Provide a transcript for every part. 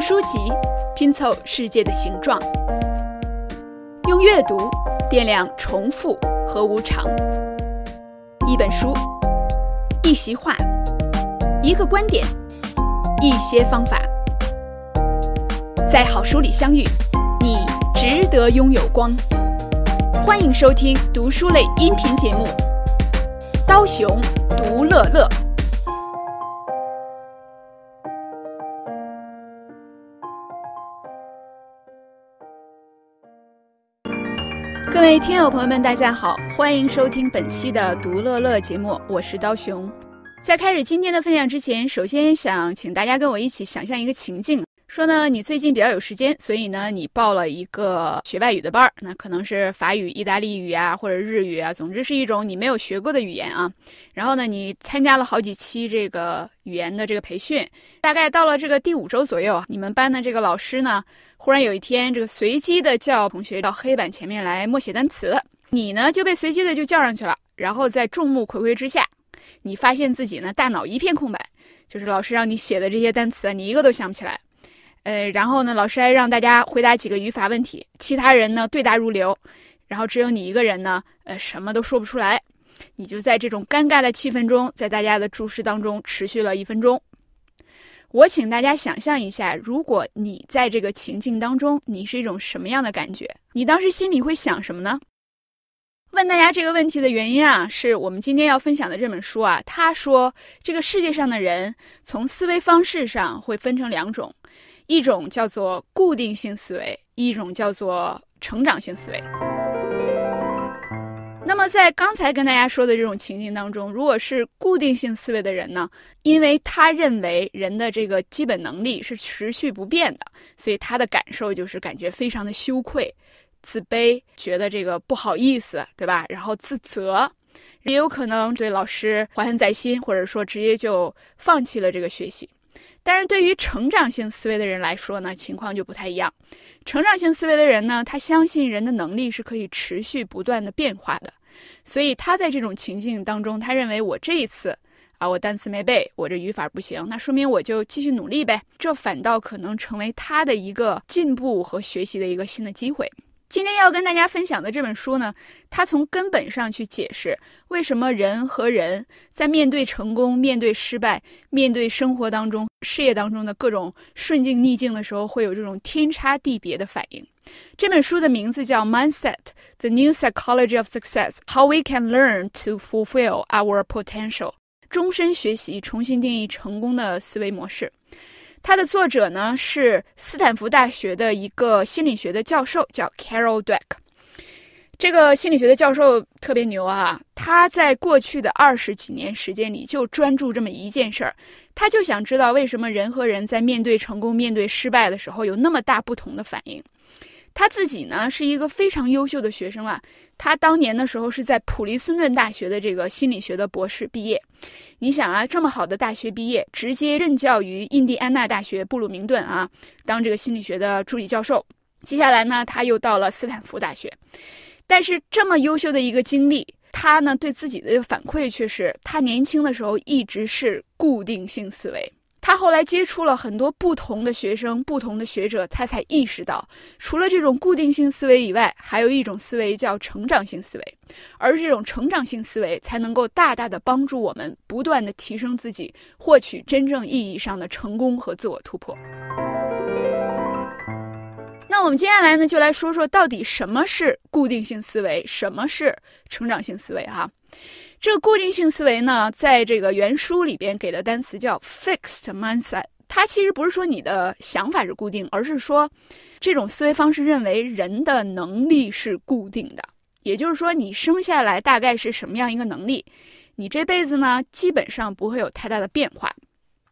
书籍拼凑世界的形状，用阅读掂量重复和无常。一本书，一席话，一个观点，一些方法，在好书里相遇，你值得拥有光。欢迎收听读书类音频节目《刀熊读乐乐》。听友朋友们，大家好，欢迎收听本期的《独乐乐》节目，我是刀雄。在开始今天的分享之前，首先想请大家跟我一起想象一个情境。说呢，你最近比较有时间，所以呢，你报了一个学外语的班儿，那可能是法语、意大利语啊，或者日语啊，总之是一种你没有学过的语言啊。然后呢，你参加了好几期这个语言的这个培训，大概到了这个第五周左右，你们班的这个老师呢，忽然有一天这个随机的叫同学到黑板前面来默写单词，你呢就被随机的就叫上去了，然后在众目睽睽之下，你发现自己呢大脑一片空白，就是老师让你写的这些单词啊，你一个都想不起来。呃，然后呢，老师还让大家回答几个语法问题，其他人呢对答如流，然后只有你一个人呢，呃，什么都说不出来，你就在这种尴尬的气氛中，在大家的注视当中持续了一分钟。我请大家想象一下，如果你在这个情境当中，你是一种什么样的感觉？你当时心里会想什么呢？问大家这个问题的原因啊，是我们今天要分享的这本书啊，他说这个世界上的人从思维方式上会分成两种。一种叫做固定性思维，一种叫做成长性思维。那么，在刚才跟大家说的这种情境当中，如果是固定性思维的人呢，因为他认为人的这个基本能力是持续不变的，所以他的感受就是感觉非常的羞愧、自卑，觉得这个不好意思，对吧？然后自责，也有可能对老师怀恨在心，或者说直接就放弃了这个学习。但是对于成长性思维的人来说呢，情况就不太一样。成长性思维的人呢，他相信人的能力是可以持续不断的变化的，所以他在这种情境当中，他认为我这一次啊，我单词没背，我这语法不行，那说明我就继续努力呗，这反倒可能成为他的一个进步和学习的一个新的机会。今天要跟大家分享的这本书呢，它从根本上去解释为什么人和人在面对成功、面对失败、面对生活当中、事业当中的各种顺境、逆境的时候，会有这种天差地别的反应。这本书的名字叫《Mindset: The New Psychology of Success》，How We Can Learn to Fulfill Our Potential，终身学习，重新定义成功的思维模式。它的作者呢是斯坦福大学的一个心理学的教授，叫 Carol Dweck。这个心理学的教授特别牛啊，他在过去的二十几年时间里就专注这么一件事儿，他就想知道为什么人和人在面对成功、面对失败的时候有那么大不同的反应。他自己呢是一个非常优秀的学生啊，他当年的时候是在普林斯顿大学的这个心理学的博士毕业。你想啊，这么好的大学毕业，直接任教于印第安纳大学布鲁明顿啊，当这个心理学的助理教授。接下来呢，他又到了斯坦福大学，但是这么优秀的一个经历，他呢对自己的反馈却是，他年轻的时候一直是固定性思维。他后来接触了很多不同的学生、不同的学者，他才意识到，除了这种固定性思维以外，还有一种思维叫成长性思维，而这种成长性思维才能够大大的帮助我们不断的提升自己，获取真正意义上的成功和自我突破。那我们接下来呢，就来说说到底什么是固定性思维，什么是成长性思维哈。这个固定性思维呢，在这个原书里边给的单词叫 fixed mindset。它其实不是说你的想法是固定，而是说这种思维方式认为人的能力是固定的，也就是说你生下来大概是什么样一个能力，你这辈子呢基本上不会有太大的变化。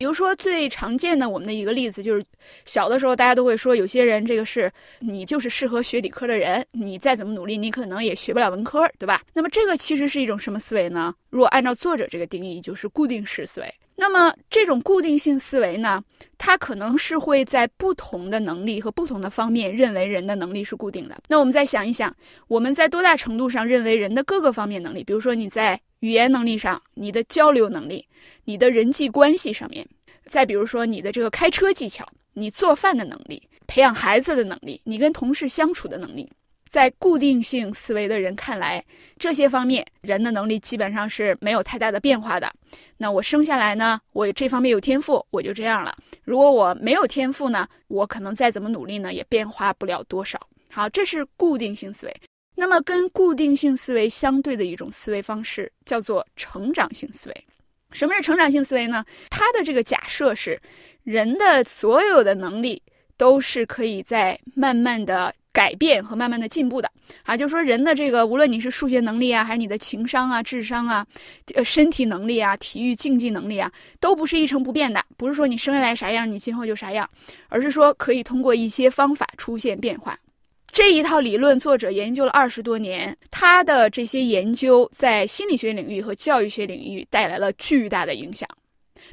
比如说，最常见的我们的一个例子就是，小的时候大家都会说，有些人这个是你就是适合学理科的人，你再怎么努力，你可能也学不了文科，对吧？那么这个其实是一种什么思维呢？如果按照作者这个定义，就是固定式思维。那么这种固定性思维呢，它可能是会在不同的能力和不同的方面，认为人的能力是固定的。那我们再想一想，我们在多大程度上认为人的各个方面能力，比如说你在。语言能力上，你的交流能力，你的人际关系上面，再比如说你的这个开车技巧，你做饭的能力，培养孩子的能力，你跟同事相处的能力，在固定性思维的人看来，这些方面人的能力基本上是没有太大的变化的。那我生下来呢，我这方面有天赋，我就这样了。如果我没有天赋呢，我可能再怎么努力呢，也变化不了多少。好，这是固定性思维。那么，跟固定性思维相对的一种思维方式叫做成长性思维。什么是成长性思维呢？它的这个假设是，人的所有的能力都是可以在慢慢的改变和慢慢的进步的啊。就是说，人的这个无论你是数学能力啊，还是你的情商啊、智商啊、呃身体能力啊、体育竞技能力啊，都不是一成不变的，不是说你生下来啥样，你今后就啥样，而是说可以通过一些方法出现变化。这一套理论，作者研究了二十多年，他的这些研究在心理学领域和教育学领域带来了巨大的影响。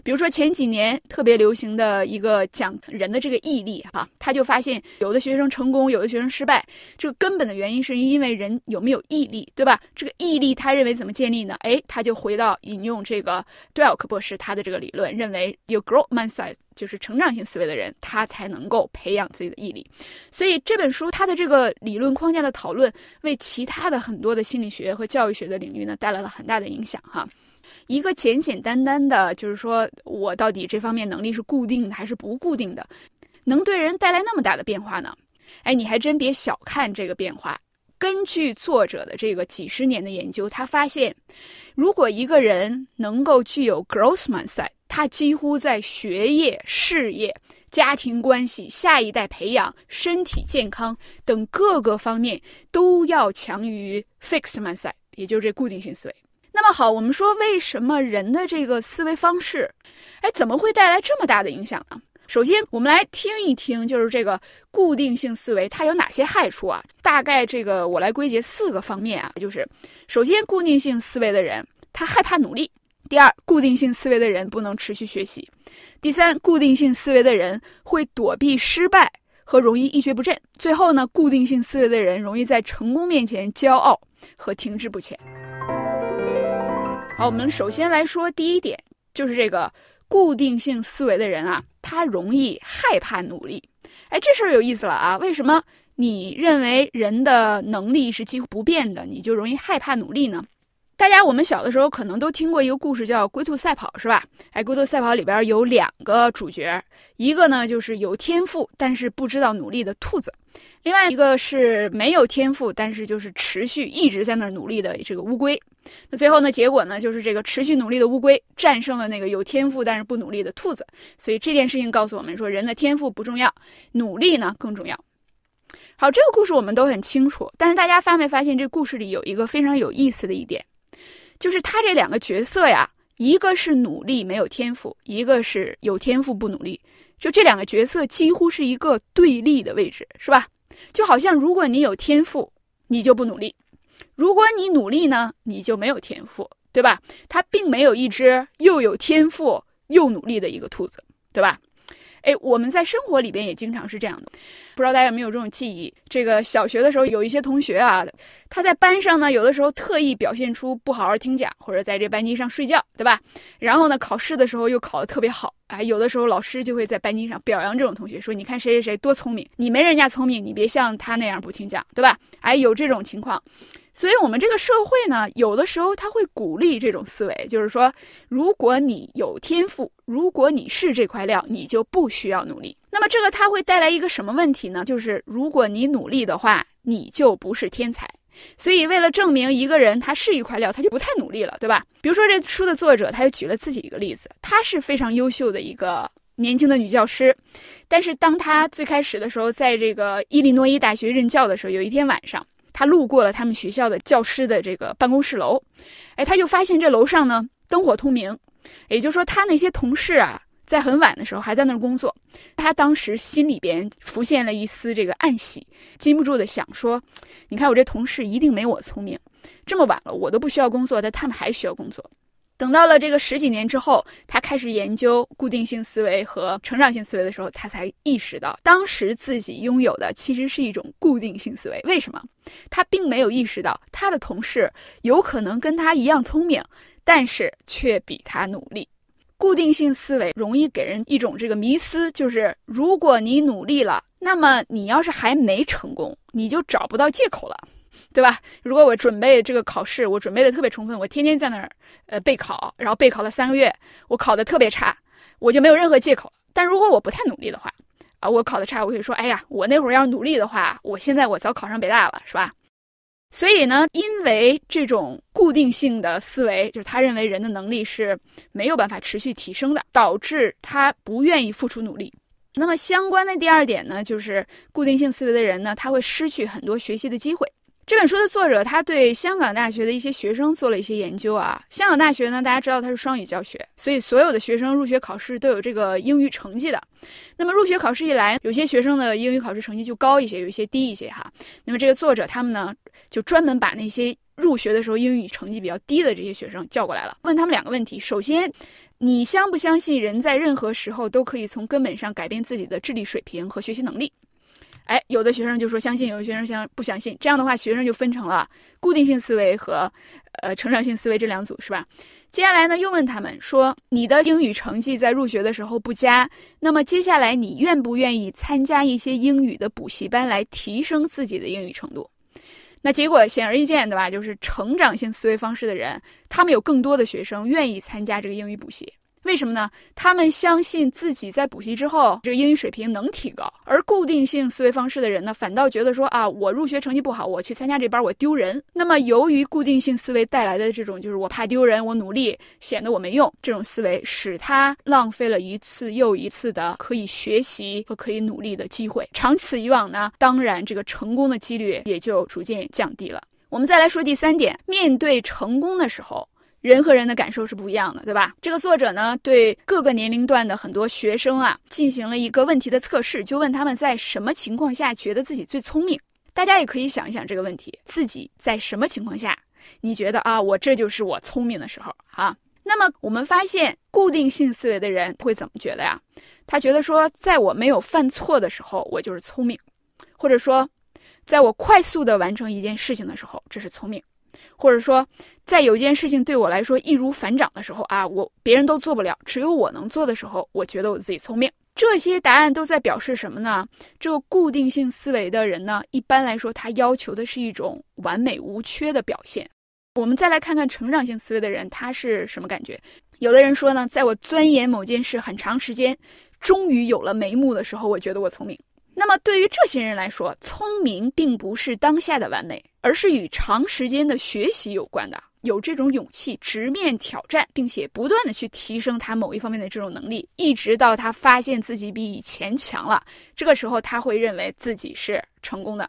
比如说前几年特别流行的一个讲人的这个毅力哈，他就发现有的学生成功，有的学生失败，这个根本的原因是因为人有没有毅力，对吧？这个毅力他认为怎么建立呢？哎，他就回到引用这个 Dweck 博士他的这个理论，认为有 growth mindset，就是成长性思维的人，他才能够培养自己的毅力。所以这本书它的这个理论框架的讨论，为其他的很多的心理学和教育学的领域呢带来了很大的影响哈。一个简简单单的，就是说我到底这方面能力是固定的还是不固定的，能对人带来那么大的变化呢？哎，你还真别小看这个变化。根据作者的这个几十年的研究，他发现，如果一个人能够具有 growth mindset，他几乎在学业、事业、家庭关系、下一代培养、身体健康等各个方面都要强于 fixed mindset，也就是这固定性思维。那么好，我们说为什么人的这个思维方式，哎，怎么会带来这么大的影响呢？首先，我们来听一听，就是这个固定性思维它有哪些害处啊？大概这个我来归结四个方面啊，就是：首先，固定性思维的人他害怕努力；第二，固定性思维的人不能持续学习；第三，固定性思维的人会躲避失败和容易一蹶不振；最后呢，固定性思维的人容易在成功面前骄傲和停滞不前。好，我们首先来说第一点，就是这个固定性思维的人啊，他容易害怕努力。哎，这事儿有意思了啊！为什么你认为人的能力是几乎不变的，你就容易害怕努力呢？大家，我们小的时候可能都听过一个故事，叫《龟兔赛跑》，是吧？哎，《龟兔赛跑》里边有两个主角，一个呢就是有天赋但是不知道努力的兔子。另外一个是没有天赋，但是就是持续一直在那儿努力的这个乌龟，那最后呢，结果呢就是这个持续努力的乌龟战胜了那个有天赋但是不努力的兔子。所以这件事情告诉我们说，人的天赋不重要，努力呢更重要。好，这个故事我们都很清楚，但是大家发没发现这故事里有一个非常有意思的一点，就是他这两个角色呀，一个是努力没有天赋，一个是有天赋不努力，就这两个角色几乎是一个对立的位置，是吧？就好像如果你有天赋，你就不努力；如果你努力呢，你就没有天赋，对吧？它并没有一只又有天赋又努力的一个兔子，对吧？哎，我们在生活里边也经常是这样的。不知道大家有没有这种记忆？这个小学的时候，有一些同学啊，他在班上呢，有的时候特意表现出不好好听讲，或者在这班级上睡觉，对吧？然后呢，考试的时候又考得特别好。哎，有的时候老师就会在班级上表扬这种同学，说你看谁谁谁多聪明，你没人家聪明，你别像他那样不听讲，对吧？哎，有这种情况，所以我们这个社会呢，有的时候他会鼓励这种思维，就是说，如果你有天赋，如果你是这块料，你就不需要努力。那么这个他会带来一个什么问题呢？就是如果你努力的话，你就不是天才。所以，为了证明一个人他是一块料，他就不太努力了，对吧？比如说，这书的作者他就举了自己一个例子，他是非常优秀的一个年轻的女教师，但是当他最开始的时候在这个伊利诺伊大学任教的时候，有一天晚上，他路过了他们学校的教师的这个办公室楼，哎，他就发现这楼上呢灯火通明，也就是说，他那些同事啊。在很晚的时候还在那儿工作，他当时心里边浮现了一丝这个暗喜，禁不住的想说：“你看我这同事一定没我聪明，这么晚了我都不需要工作，但他们还需要工作。”等到了这个十几年之后，他开始研究固定性思维和成长性思维的时候，他才意识到当时自己拥有的其实是一种固定性思维。为什么？他并没有意识到他的同事有可能跟他一样聪明，但是却比他努力。固定性思维容易给人一种这个迷思，就是如果你努力了，那么你要是还没成功，你就找不到借口了，对吧？如果我准备这个考试，我准备的特别充分，我天天在那儿呃备考，然后备考了三个月，我考的特别差，我就没有任何借口。但如果我不太努力的话，啊，我考的差，我可以说，哎呀，我那会儿要是努力的话，我现在我早考上北大了，是吧？所以呢，因为这种固定性的思维，就是他认为人的能力是没有办法持续提升的，导致他不愿意付出努力。那么相关的第二点呢，就是固定性思维的人呢，他会失去很多学习的机会。这本书的作者，他对香港大学的一些学生做了一些研究啊。香港大学呢，大家知道它是双语教学，所以所有的学生入学考试都有这个英语成绩的。那么入学考试一来，有些学生的英语考试成绩就高一些，有一些低一些哈。那么这个作者他们呢，就专门把那些入学的时候英语成绩比较低的这些学生叫过来了，问他们两个问题：首先，你相不相信人在任何时候都可以从根本上改变自己的智力水平和学习能力？哎，有的学生就说相信，有的学生相不相信？这样的话，学生就分成了固定性思维和，呃，成长性思维这两组，是吧？接下来呢，又问他们说，你的英语成绩在入学的时候不佳，那么接下来你愿不愿意参加一些英语的补习班来提升自己的英语程度？那结果显而易见，对吧？就是成长性思维方式的人，他们有更多的学生愿意参加这个英语补习。为什么呢？他们相信自己在补习之后，这个英语水平能提高；而固定性思维方式的人呢，反倒觉得说啊，我入学成绩不好，我去参加这班我丢人。那么，由于固定性思维带来的这种就是我怕丢人，我努力显得我没用这种思维，使他浪费了一次又一次的可以学习和可以努力的机会。长此以往呢，当然这个成功的几率也就逐渐降低了。我们再来说第三点，面对成功的时候。人和人的感受是不一样的，对吧？这个作者呢，对各个年龄段的很多学生啊，进行了一个问题的测试，就问他们在什么情况下觉得自己最聪明。大家也可以想一想这个问题，自己在什么情况下，你觉得啊，我这就是我聪明的时候啊？那么我们发现，固定性思维的人会怎么觉得呀？他觉得说，在我没有犯错的时候，我就是聪明；或者说，在我快速的完成一件事情的时候，这是聪明。或者说，在有件事情对我来说易如反掌的时候啊，我别人都做不了，只有我能做的时候，我觉得我自己聪明。这些答案都在表示什么呢？这个固定性思维的人呢，一般来说他要求的是一种完美无缺的表现。我们再来看看成长性思维的人，他是什么感觉？有的人说呢，在我钻研某件事很长时间，终于有了眉目的时候，我觉得我聪明。那么对于这些人来说，聪明并不是当下的完美，而是与长时间的学习有关的。有这种勇气直面挑战，并且不断的去提升他某一方面的这种能力，一直到他发现自己比以前强了，这个时候他会认为自己是成功的。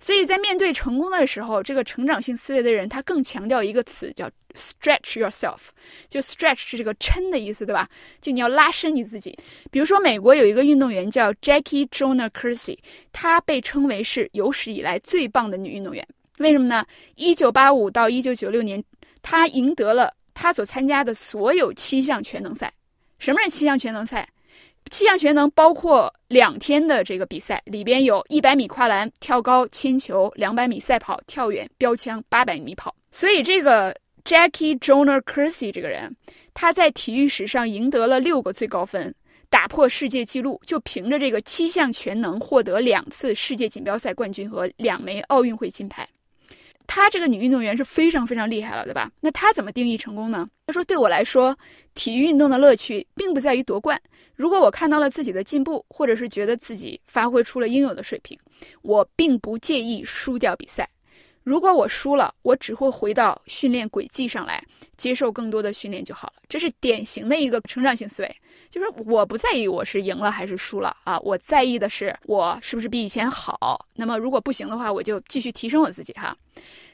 所以在面对成功的时候，这个成长性思维的人，他更强调一个词，叫 stretch yourself。就 stretch 是这个撑的意思，对吧？就你要拉伸你自己。比如说，美国有一个运动员叫 Jackie j o n a h Kersey，她被称为是有史以来最棒的女运动员。为什么呢？1985到1996年，她赢得了她所参加的所有七项全能赛。什么是七项全能赛？七项全能包括两天的这个比赛，里边有100米跨栏、跳高、铅球、200米赛跑、跳远、标枪、800米跑。所以，这个 Jackie j o n e r k e r s e y 这个人，他在体育史上赢得了六个最高分，打破世界纪录，就凭着这个七项全能获得两次世界锦标赛冠军和两枚奥运会金牌。她这个女运动员是非常非常厉害了，对吧？那她怎么定义成功呢？她说：“对我来说，体育运动的乐趣并不在于夺冠。如果我看到了自己的进步，或者是觉得自己发挥出了应有的水平，我并不介意输掉比赛。”如果我输了，我只会回到训练轨迹上来，接受更多的训练就好了。这是典型的一个成长性思维，就是我不在意我是赢了还是输了啊，我在意的是我是不是比以前好。那么如果不行的话，我就继续提升我自己哈。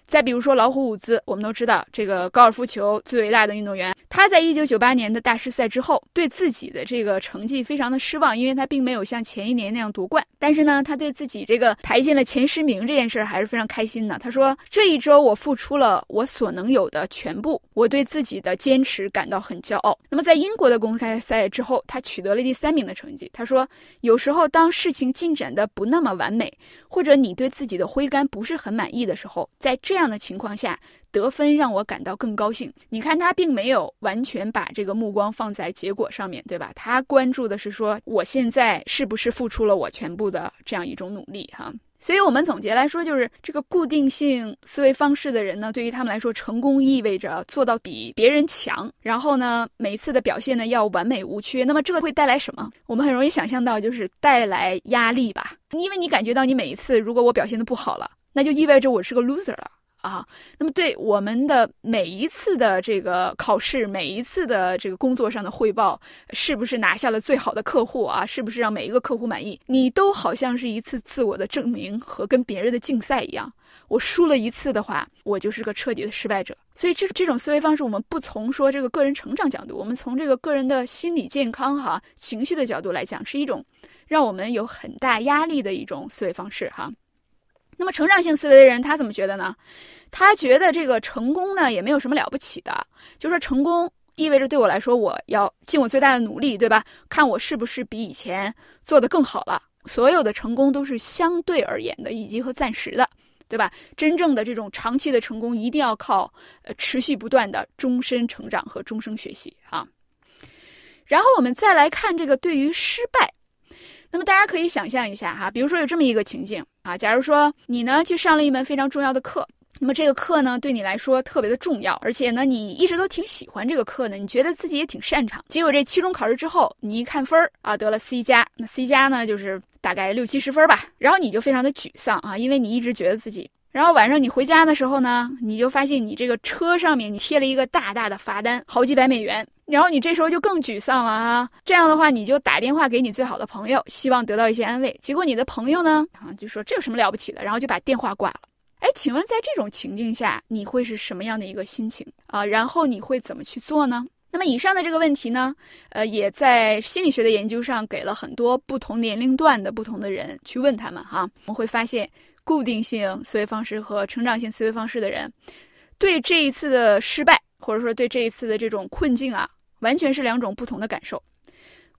再比如说老虎伍兹，我们都知道这个高尔夫球最伟大的运动员，他在一九九八年的大师赛之后，对自己的这个成绩非常的失望，因为他并没有像前一年那样夺冠。但是呢，他对自己这个排进了前十名这件事儿还是非常开心的。他说：“这一周我付出了我所能有的全部，我对自己的坚持感到很骄傲。”那么在英国的公开赛之后，他取得了第三名的成绩。他说：“有时候当事情进展的不那么完美，或者你对自己的挥杆不是很满意的时候，在这。”这样的情况下，得分让我感到更高兴。你看，他并没有完全把这个目光放在结果上面对吧？他关注的是说，我现在是不是付出了我全部的这样一种努力哈？所以，我们总结来说，就是这个固定性思维方式的人呢，对于他们来说，成功意味着做到比别人强，然后呢，每一次的表现呢要完美无缺。那么，这个会带来什么？我们很容易想象到，就是带来压力吧，因为你感觉到你每一次，如果我表现的不好了，那就意味着我是个 loser 了。啊，那么对我们的每一次的这个考试，每一次的这个工作上的汇报，是不是拿下了最好的客户啊？是不是让每一个客户满意？你都好像是一次自我的证明和跟别人的竞赛一样。我输了一次的话，我就是个彻底的失败者。所以这这种思维方式，我们不从说这个个人成长角度，我们从这个个人的心理健康哈、情绪的角度来讲，是一种让我们有很大压力的一种思维方式哈。那么，成长性思维的人他怎么觉得呢？他觉得这个成功呢，也没有什么了不起的，就说成功意味着对我来说，我要尽我最大的努力，对吧？看我是不是比以前做得更好了。所有的成功都是相对而言的，以及和暂时的，对吧？真正的这种长期的成功，一定要靠呃持续不断的终身成长和终生学习啊。然后我们再来看这个对于失败，那么大家可以想象一下哈，比如说有这么一个情境。啊，假如说你呢去上了一门非常重要的课，那么这个课呢对你来说特别的重要，而且呢你一直都挺喜欢这个课呢，你觉得自己也挺擅长。结果这期中考试之后，你一看分儿啊得了 C 加，那 C 加呢就是大概六七十分吧，然后你就非常的沮丧啊，因为你一直觉得自己。然后晚上你回家的时候呢，你就发现你这个车上面你贴了一个大大的罚单，好几百美元。然后你这时候就更沮丧了啊！这样的话你就打电话给你最好的朋友，希望得到一些安慰。结果你的朋友呢，啊，就说这有什么了不起的，然后就把电话挂了。哎，请问在这种情境下，你会是什么样的一个心情啊？然后你会怎么去做呢？那么以上的这个问题呢，呃，也在心理学的研究上给了很多不同年龄段的不同的人去问他们哈，我们会发现固定性思维方式和成长性思维方式的人，对这一次的失败。或者说，对这一次的这种困境啊，完全是两种不同的感受。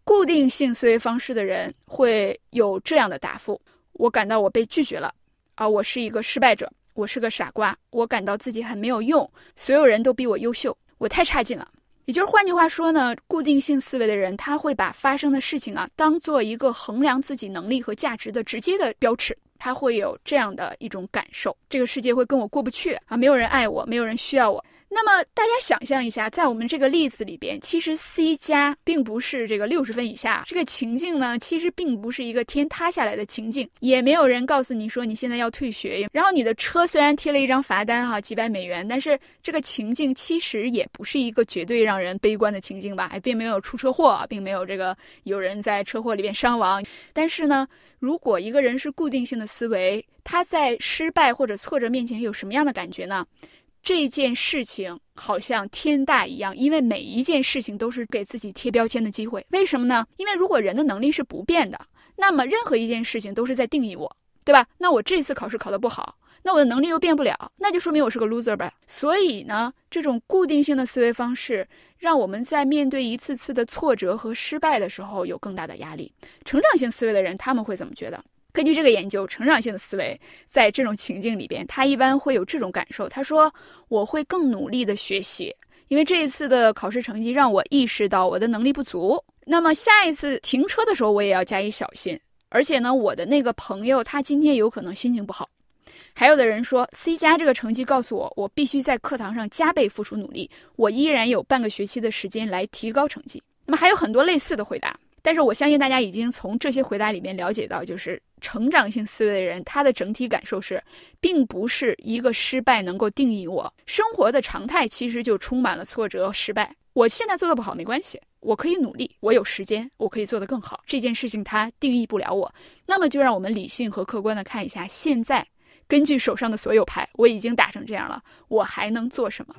固定性思维方式的人会有这样的答复：我感到我被拒绝了，啊，我是一个失败者，我是个傻瓜，我感到自己很没有用，所有人都比我优秀，我太差劲了。也就是换句话说呢，固定性思维的人，他会把发生的事情啊，当做一个衡量自己能力和价值的直接的标尺，他会有这样的一种感受：这个世界会跟我过不去啊，没有人爱我，没有人需要我。那么大家想象一下，在我们这个例子里边，其实 C 加并不是这个六十分以下。这个情境呢，其实并不是一个天塌下来的情境，也没有人告诉你说你现在要退学。然后你的车虽然贴了一张罚单哈，几百美元，但是这个情境其实也不是一个绝对让人悲观的情境吧？还并没有出车祸，并没有这个有人在车祸里边伤亡。但是呢，如果一个人是固定性的思维，他在失败或者挫折面前有什么样的感觉呢？这件事情好像天大一样，因为每一件事情都是给自己贴标签的机会。为什么呢？因为如果人的能力是不变的，那么任何一件事情都是在定义我，对吧？那我这次考试考得不好，那我的能力又变不了，那就说明我是个 loser 呗。所以呢，这种固定性的思维方式，让我们在面对一次次的挫折和失败的时候，有更大的压力。成长性思维的人，他们会怎么觉得？根据这个研究，成长性的思维在这种情境里边，他一般会有这种感受：他说我会更努力的学习，因为这一次的考试成绩让我意识到我的能力不足。那么下一次停车的时候，我也要加以小心。而且呢，我的那个朋友他今天有可能心情不好。还有的人说，C 加这个成绩告诉我，我必须在课堂上加倍付出努力。我依然有半个学期的时间来提高成绩。那么还有很多类似的回答，但是我相信大家已经从这些回答里面了解到，就是。成长性思维的人，他的整体感受是，并不是一个失败能够定义我生活的常态。其实就充满了挫折、失败。我现在做的不好没关系，我可以努力，我有时间，我可以做得更好。这件事情它定义不了我，那么就让我们理性和客观的看一下，现在根据手上的所有牌，我已经打成这样了，我还能做什么？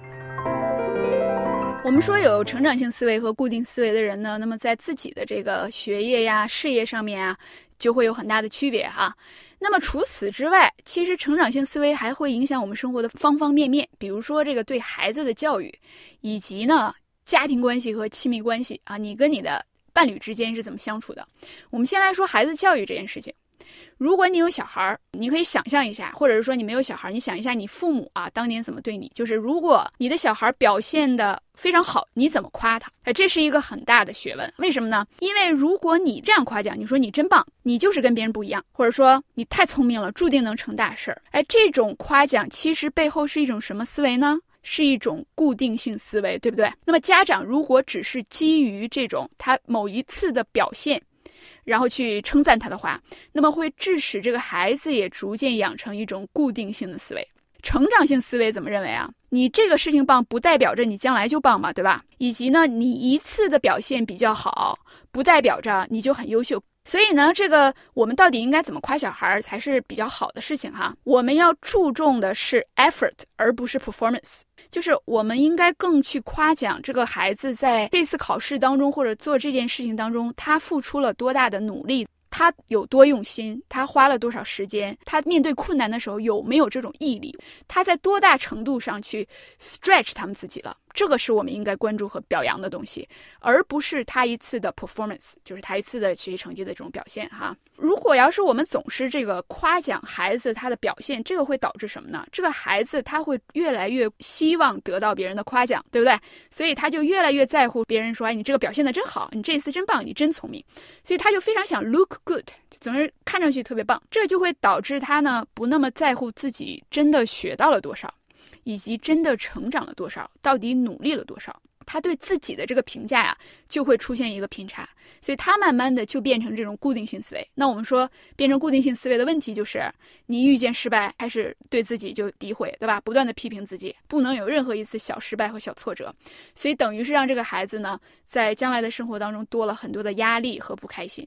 我们说有成长性思维和固定思维的人呢，那么在自己的这个学业呀、事业上面啊，就会有很大的区别哈。那么除此之外，其实成长性思维还会影响我们生活的方方面面，比如说这个对孩子的教育，以及呢家庭关系和亲密关系啊，你跟你的伴侣之间是怎么相处的？我们先来说孩子教育这件事情。如果你有小孩儿，你可以想象一下，或者是说你没有小孩儿，你想一下你父母啊当年怎么对你。就是如果你的小孩表现的非常好，你怎么夸他？哎，这是一个很大的学问。为什么呢？因为如果你这样夸奖，你说你真棒，你就是跟别人不一样，或者说你太聪明了，注定能成大事儿。哎，这种夸奖其实背后是一种什么思维呢？是一种固定性思维，对不对？那么家长如果只是基于这种他某一次的表现。然后去称赞他的话，那么会致使这个孩子也逐渐养成一种固定性的思维。成长性思维怎么认为啊？你这个事情棒，不代表着你将来就棒嘛，对吧？以及呢，你一次的表现比较好，不代表着你就很优秀。所以呢，这个我们到底应该怎么夸小孩才是比较好的事情哈？我们要注重的是 effort 而不是 performance，就是我们应该更去夸奖这个孩子在这次考试当中或者做这件事情当中，他付出了多大的努力，他有多用心，他花了多少时间，他面对困难的时候有没有这种毅力，他在多大程度上去 stretch 他们自己了。这个是我们应该关注和表扬的东西，而不是他一次的 performance，就是他一次的学习成绩的这种表现哈。如果要是我们总是这个夸奖孩子他的表现，这个会导致什么呢？这个孩子他会越来越希望得到别人的夸奖，对不对？所以他就越来越在乎别人说，哎，你这个表现的真好，你这一次真棒，你真聪明。所以他就非常想 look good，总是看上去特别棒。这就会导致他呢不那么在乎自己真的学到了多少。以及真的成长了多少，到底努力了多少，他对自己的这个评价呀，就会出现一个偏差，所以他慢慢的就变成这种固定性思维。那我们说变成固定性思维的问题，就是你遇见失败，开始对自己就诋毁，对吧？不断的批评自己，不能有任何一次小失败和小挫折，所以等于是让这个孩子呢，在将来的生活当中多了很多的压力和不开心。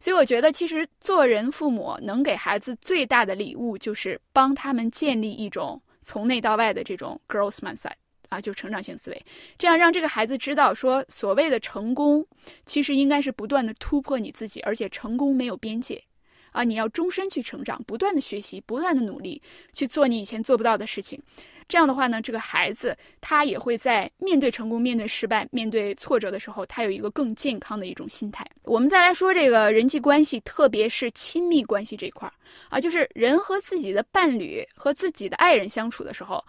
所以我觉得，其实做人父母能给孩子最大的礼物，就是帮他们建立一种。从内到外的这种 growth mindset 啊，就成长性思维，这样让这个孩子知道，说所谓的成功，其实应该是不断的突破你自己，而且成功没有边界，啊，你要终身去成长，不断的学习，不断的努力，去做你以前做不到的事情。这样的话呢，这个孩子他也会在面对成功、面对失败、面对挫折的时候，他有一个更健康的一种心态。我们再来说这个人际关系，特别是亲密关系这一块儿啊，就是人和自己的伴侣和自己的爱人相处的时候，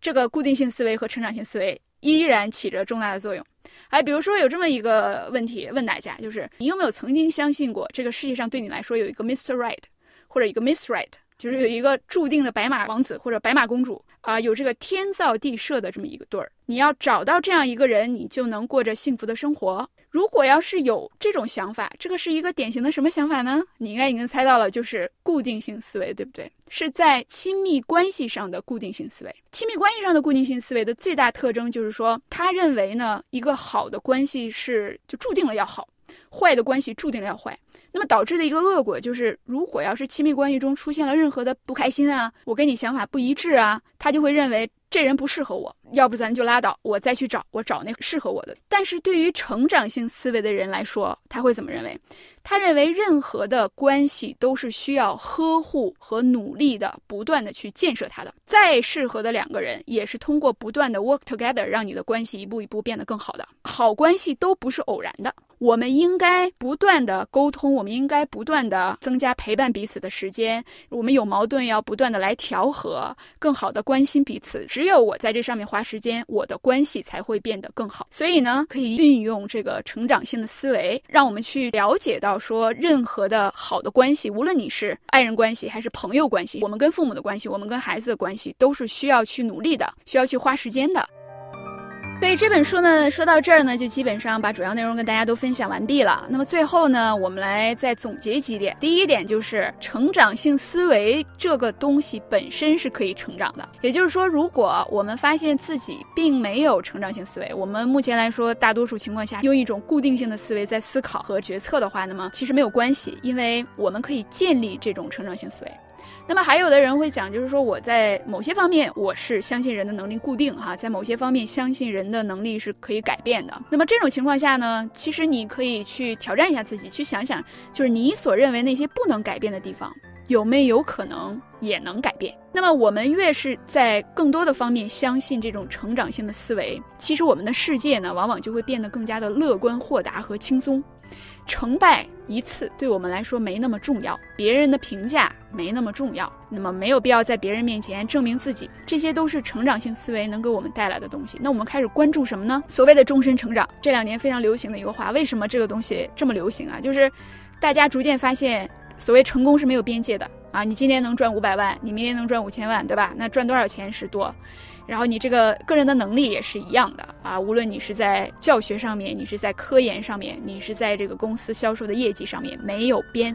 这个固定性思维和成长性思维依然起着重大的作用。哎，比如说有这么一个问题问大家，就是你有没有曾经相信过这个世界上对你来说有一个 Mr. Right 或者一个 Miss Right？就是有一个注定的白马王子或者白马公主啊，有这个天造地设的这么一对儿，你要找到这样一个人，你就能过着幸福的生活。如果要是有这种想法，这个是一个典型的什么想法呢？你应该已经猜到了，就是固定性思维，对不对？是在亲密关系上的固定性思维。亲密关系上的固定性思维的最大特征就是说，他认为呢，一个好的关系是就注定了要好。坏的关系注定了要坏，那么导致的一个恶果就是，如果要是亲密关系中出现了任何的不开心啊，我跟你想法不一致啊，他就会认为。这人不适合我，要不咱就拉倒，我再去找，我找那适合我的。但是对于成长性思维的人来说，他会怎么认为？他认为任何的关系都是需要呵护和努力的，不断的去建设它的。再适合的两个人，也是通过不断的 work together，让你的关系一步一步变得更好的。好关系都不是偶然的，我们应该不断的沟通，我们应该不断的增加陪伴彼此的时间，我们有矛盾要不断的来调和，更好的关心彼此。只有我在这上面花时间，我的关系才会变得更好。所以呢，可以运用这个成长性的思维，让我们去了解到，说任何的好的关系，无论你是爱人关系还是朋友关系，我们跟父母的关系，我们跟孩子的关系，都是需要去努力的，需要去花时间的。所以这本书呢，说到这儿呢，就基本上把主要内容跟大家都分享完毕了。那么最后呢，我们来再总结几点。第一点就是，成长性思维这个东西本身是可以成长的。也就是说，如果我们发现自己并没有成长性思维，我们目前来说，大多数情况下用一种固定性的思维在思考和决策的话，那么其实没有关系，因为我们可以建立这种成长性思维。那么还有的人会讲，就是说我在某些方面我是相信人的能力固定哈，在某些方面相信人的能力是可以改变的。那么这种情况下呢，其实你可以去挑战一下自己，去想想，就是你所认为那些不能改变的地方。有没有可能也能改变？那么我们越是在更多的方面相信这种成长性的思维，其实我们的世界呢，往往就会变得更加的乐观、豁达和轻松。成败一次对我们来说没那么重要，别人的评价没那么重要，那么没有必要在别人面前证明自己。这些都是成长性思维能给我们带来的东西。那我们开始关注什么呢？所谓的终身成长，这两年非常流行的一个话。为什么这个东西这么流行啊？就是大家逐渐发现。所谓成功是没有边界的啊！你今天能赚五百万，你明天能赚五千万，对吧？那赚多少钱是多，然后你这个个人的能力也是一样的啊！无论你是在教学上面，你是在科研上面，你是在这个公司销售的业绩上面，没有边。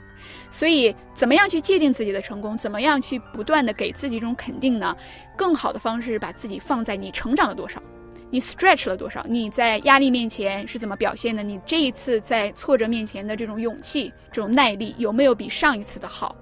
所以，怎么样去界定自己的成功？怎么样去不断的给自己一种肯定呢？更好的方式是把自己放在你成长了多少。你 stretch 了多少？你在压力面前是怎么表现的？你这一次在挫折面前的这种勇气、这种耐力，有没有比上一次的好？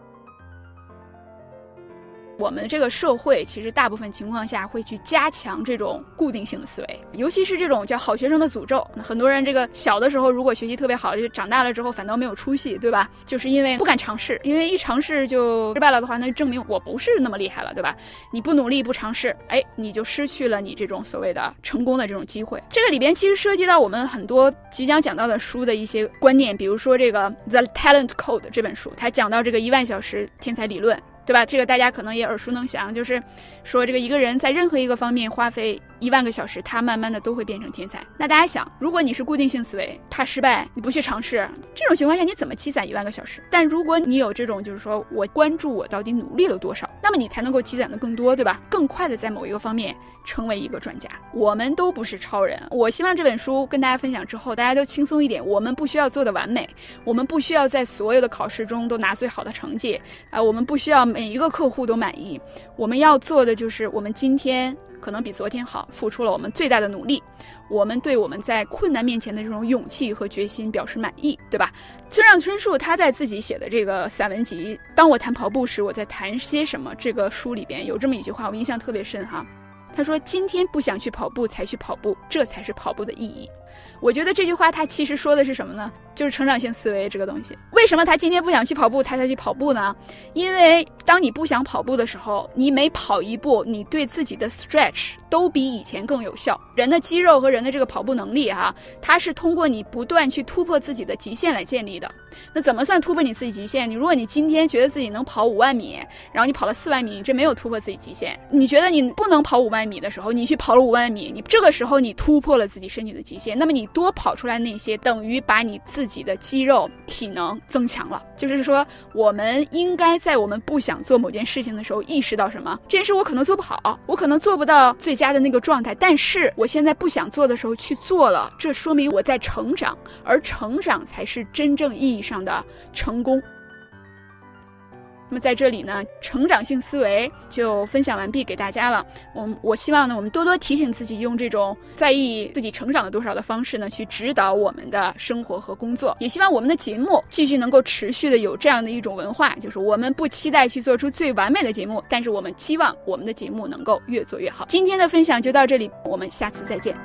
我们这个社会其实大部分情况下会去加强这种固定性的思维，尤其是这种叫“好学生的诅咒”。那很多人这个小的时候如果学习特别好，就长大了之后反倒没有出息，对吧？就是因为不敢尝试，因为一尝试就失败了的话，那就证明我不是那么厉害了，对吧？你不努力不尝试，哎，你就失去了你这种所谓的成功的这种机会。这个里边其实涉及到我们很多即将讲到的书的一些观念，比如说这个《The Talent Code》这本书，它讲到这个一万小时天才理论。对吧？这个大家可能也耳熟能详，就是说这个一个人在任何一个方面花费。一万个小时，他慢慢的都会变成天才。那大家想，如果你是固定性思维，怕失败，你不去尝试，这种情况下你怎么积攒一万个小时？但如果你有这种，就是说我关注我到底努力了多少，那么你才能够积攒的更多，对吧？更快的在某一个方面成为一个专家。我们都不是超人，我希望这本书跟大家分享之后，大家都轻松一点。我们不需要做的完美，我们不需要在所有的考试中都拿最好的成绩，啊，我们不需要每一个客户都满意。我们要做的就是我们今天。可能比昨天好，付出了我们最大的努力，我们对我们在困难面前的这种勇气和决心表示满意，对吧？村上春树他在自己写的这个散文集《当我谈跑步时，我在谈些什么》这个书里边有这么一句话，我印象特别深哈。他说：“今天不想去跑步才去跑步，这才是跑步的意义。”我觉得这句话他其实说的是什么呢？就是成长性思维这个东西。为什么他今天不想去跑步，他才去跑步呢？因为当你不想跑步的时候，你每跑一步，你对自己的 stretch 都比以前更有效。人的肌肉和人的这个跑步能力，哈，它是通过你不断去突破自己的极限来建立的。那怎么算突破你自己极限？你如果你今天觉得自己能跑五万米，然后你跑了四万米，你这没有突破自己极限。你觉得你不能跑五万米的时候，你去跑了五万米，你这个时候你突破了自己身体的极限。那那么你多跑出来那些，等于把你自己的肌肉体能增强了。就是说，我们应该在我们不想做某件事情的时候，意识到什么？这件事我可能做不好，我可能做不到最佳的那个状态。但是我现在不想做的时候去做了，这说明我在成长，而成长才是真正意义上的成功。那么在这里呢，成长性思维就分享完毕给大家了。我我希望呢，我们多多提醒自己，用这种在意自己成长了多少的方式呢，去指导我们的生活和工作。也希望我们的节目继续能够持续的有这样的一种文化，就是我们不期待去做出最完美的节目，但是我们期望我们的节目能够越做越好。今天的分享就到这里，我们下次再见。